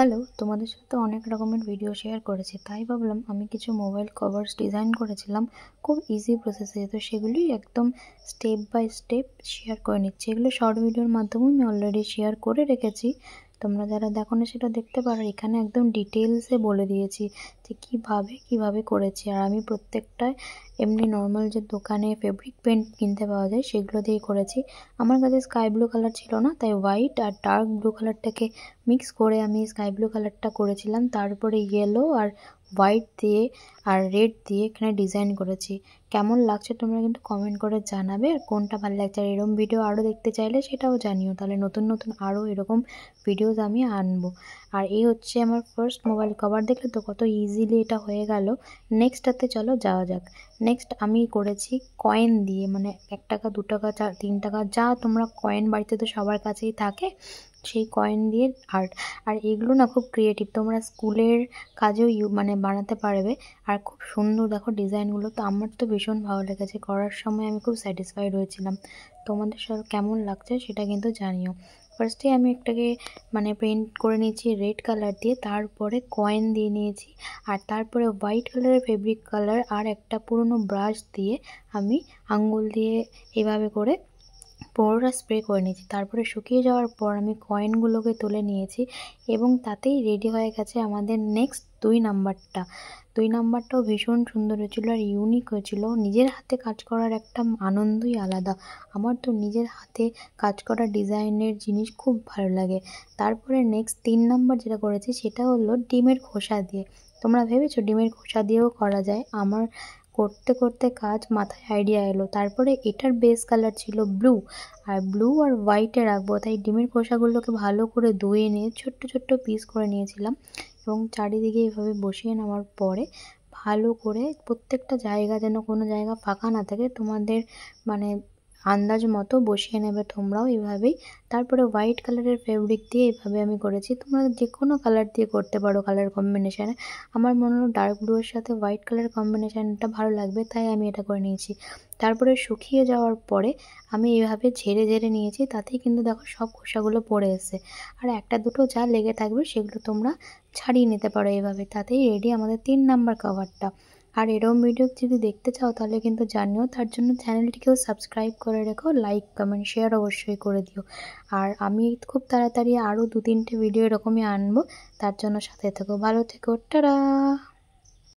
hello তোমাদের সাথে অনেক রকমের ভিডিও শেয়ার করেছি তাই ভাবলাম আমি কিছু মোবাইল কভার্স ডিজাইন করেছিলাম খুব ইজি প্রসেসে তো সেগুলি একদম স্টেপ বাই স্টেপ শেয়ার করে নিচ্ছি এগুলো শর্ট ভিডিওর মাধ্যমে আমি অলরেডি শেয়ার করে রেখেছি তোমরা যারা দেখো না সেটা দেখতে পারো এখানে একদম ডিটেলসে বলে দিয়েছি যে কীভাবে কিভাবে করেছি আর আমি প্রত্যেকটায় এমনি নর্মাল যে দোকানে ফেব্রিক পেন্ট কিনতে পাওয়া যায় সেগুলো দিয়েই করেছি আমার কাছে স্কাই ব্লু কালার ছিল না তাই হোয়াইট আর ডার্ক ব্লু কালারটাকে মিক্স করে আমি স্কাই ব্লু কালারটা করেছিলাম তারপরে ইয়েলো আর হোয়াইট দিয়ে আর রেড দিয়ে এখানে ডিজাইন করেছি কেমন লাগছে তোমরা কিন্তু কমেন্ট করে জানাবে আর কোনটা ভালো লাগছে আর এরকম ভিডিও আরও দেখতে চাইলে সেটাও জানিও তাহলে নতুন নতুন আরও এরকম ভিডিওস আমি আনবো আর এই হচ্ছে আমার ফার্স্ট মোবাইল কভার দেখলে তো কত ইজিলি এটা হয়ে গেল নেক্সটটাতে চলো যাওয়া যাক নেক্সট আমি করেছি কয়েন দিয়ে মানে এক টাকা দু টাকা চার তিন টাকা যা তোমরা কয়েন বাড়িতে তো সবার কাছেই থাকে সেই কয়েন দিয়ে আর্ট আর এগুলো না খুব ক্রিয়েটিভ তোমরা স্কুলের কাজেও ইউ মানে বানাতে পারবে আর খুব সুন্দর দেখো ডিজাইনগুলো তো আমার তো ভীষণ ভালো লেগেছে করার সময় আমি খুব স্যাটিসফাইড হয়েছিলাম তোমাদের সব কেমন লাগছে সেটা কিন্তু জানিও ফার্স্টে আমি একটাকে মানে প্রিন্ট করে নিয়েছি রেড কালার দিয়ে তারপরে কয়েন দিয়ে নিয়েছি আর তারপরে হোয়াইট কালারের ফেব্রিক কালার আর একটা পুরনো ব্রাশ দিয়ে আমি আঙ্গুল দিয়ে এভাবে করে পরোটা স্প্রে করে নিয়েছি তারপরে শুকিয়ে যাওয়ার পর আমি কয়েনগুলোকে তুলে নিয়েছি এবং তাতেই রেডি হয়ে গেছে আমাদের নেক্সট দুই নাম্বারটা দুই নাম্বারটাও ভীষণ সুন্দর হয়েছিল আর ইউনিক হয়েছিল নিজের হাতে কাজ করার একটা আনন্দই আলাদা আমার তো নিজের হাতে কাজ করা ডিজাইনের জিনিস খুব ভালো লাগে তারপরে নেক্সট তিন নাম্বার যেটা করেছি সেটা হলো ডিমের খোসা দিয়ে তোমরা ভেবেছো ডিমের খোসা দিয়েও করা যায় আমার করতে করতে কাজ মাথায় আইডিয়া এলো তারপরে এটার বেস কালার ছিল ব্লু আর ব্লু আর হোয়াইটে রাখবো তাই ডিমের খোসাগুলোকে ভালো করে ধুয়ে নিয়ে ছোট্ট ছোট্ট পিস করে নিয়েছিলাম এবং চারিদিকে এভাবে বসিয়ে নেওয়ার পরে ভালো করে প্রত্যেকটা জায়গা যেন কোনো জায়গা ফাঁকা না থাকে তোমাদের মানে আন্দাজ মতো বসিয়ে নেবে তোমরাও এভাবেই তারপরে হোয়াইট কালারের ফেব্রিক দিয়ে এভাবে আমি করেছি তোমরা যে কোনো কালার দিয়ে করতে পারো কালার কম্বিনেশানে আমার মনে হলো ডার্ক ব্লুয়ের সাথে হোয়াইট কালার কম্বিনেশানটা ভালো লাগবে তাই আমি এটা করে নিয়েছি তারপরে শুকিয়ে যাওয়ার পরে আমি এভাবে ঝেড়ে ঝেড়ে নিয়েছি তাতেই কিন্তু দেখো সব খোসাগুলো পড়ে এসে আর একটা দুটো যা লেগে থাকবে সেগুলো তোমরা ছাড়িয়ে নিতে পারো এভাবে তাতেই রেডি আমাদের তিন নাম্বার কভারটা আর এরকম ভিডিও যদি দেখতে চাও তাহলে কিন্তু জানিও তার জন্য চ্যানেলটিকেও সাবস্ক্রাইব করে রেখো লাইক কমেন্ট শেয়ার অবশ্যই করে দিও আর আমি খুব তাড়াতাড়ি আরও দু তিনটে ভিডিও এরকমই আনবো তার জন্য সাথে থেকো ভালো থেকো টারা